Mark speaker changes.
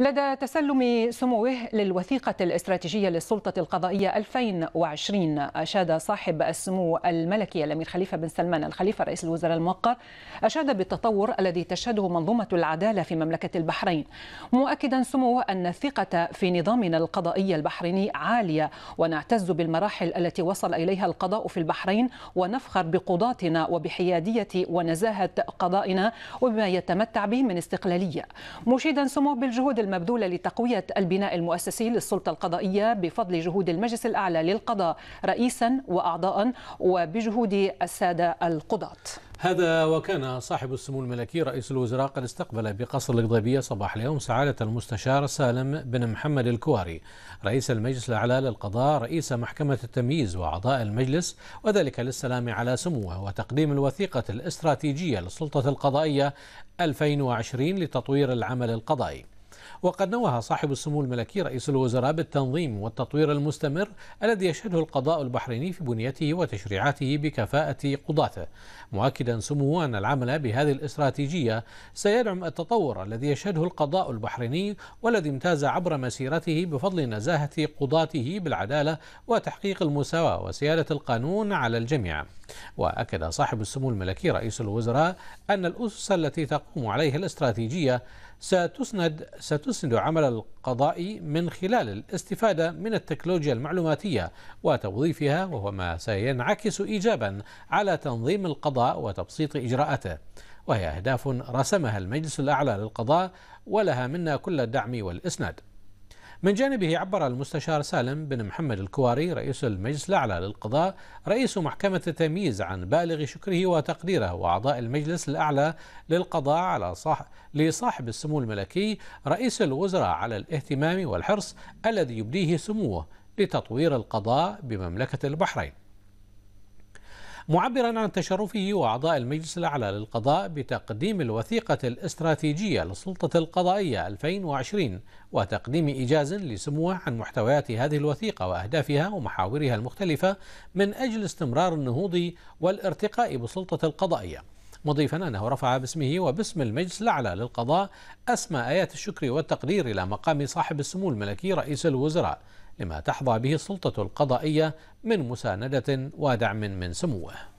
Speaker 1: لدى تسلم سموه للوثيقة الاستراتيجية للسلطة القضائية 2020 أشاد صاحب السمو الملكي الأمير خليفة بن سلمان الخليفة رئيس الوزراء الموقر أشاد بالتطور الذي تشهده منظومة العدالة في مملكة البحرين مؤكدا سموه أن الثقة في نظامنا القضائي البحريني عالية ونعتز بالمراحل التي وصل إليها القضاء في البحرين ونفخر بقضاتنا وبحيادية ونزاهة قضائنا وبما يتمتع به من استقلالية مشيدا سموه بالجهود المبذولة لتقوية البناء المؤسسي للسلطة القضائية بفضل جهود المجلس الأعلى للقضاء رئيسا وأعضاء وبجهود السادة القضاة
Speaker 2: هذا وكان صاحب السمو الملكي رئيس الوزراء قد استقبل بقصر القضيبية صباح اليوم سعادة المستشار سالم بن محمد الكواري رئيس المجلس الأعلى للقضاء رئيس محكمة التمييز وأعضاء المجلس وذلك للسلام على سموه وتقديم الوثيقة الاستراتيجية للسلطة القضائية 2020 لتطوير العمل القضائي وقد نوه صاحب السمو الملكي رئيس الوزراء بالتنظيم والتطوير المستمر الذي يشهده القضاء البحريني في بنيته وتشريعاته بكفاءة قضاته مؤكدا سموه أن العمل بهذه الاستراتيجية سيدعم التطور الذي يشهده القضاء البحريني والذي امتاز عبر مسيرته بفضل نزاهة قضاته بالعدالة وتحقيق المساواة وسيادة القانون على الجميع وأكد صاحب السمو الملكي رئيس الوزراء أن الأسس التي تقوم عليها الاستراتيجية ستسند, ستسند عمل القضاء من خلال الاستفادة من التكنولوجيا المعلوماتية وتوظيفها وهو ما سينعكس إيجابا على تنظيم القضاء وتبسيط إجراءاته وهي أهداف رسمها المجلس الأعلى للقضاء ولها منا كل الدعم والإسناد من جانبه عبر المستشار سالم بن محمد الكواري رئيس المجلس الأعلى للقضاء رئيس محكمة التمييز عن بالغ شكره وتقديره وأعضاء المجلس الأعلى للقضاء على صاح لصاحب السمو الملكي رئيس الوزراء على الاهتمام والحرص الذي يبديه سموه لتطوير القضاء بمملكة البحرين معبرا عن تشرفه وأعضاء المجلس الأعلى للقضاء بتقديم الوثيقة الاستراتيجية للسلطة القضائية 2020 وتقديم إيجاز لسموه عن محتويات هذه الوثيقة وأهدافها ومحاورها المختلفة من أجل استمرار النهوض والارتقاء بالسلطة القضائية مضيفا أنه رفع باسمه وباسم المجلس الأعلى للقضاء أسمى آيات الشكر والتقدير إلى مقام صاحب السمو الملكي رئيس الوزراء لما تحظى به السلطة القضائية من مساندة ودعم من سموه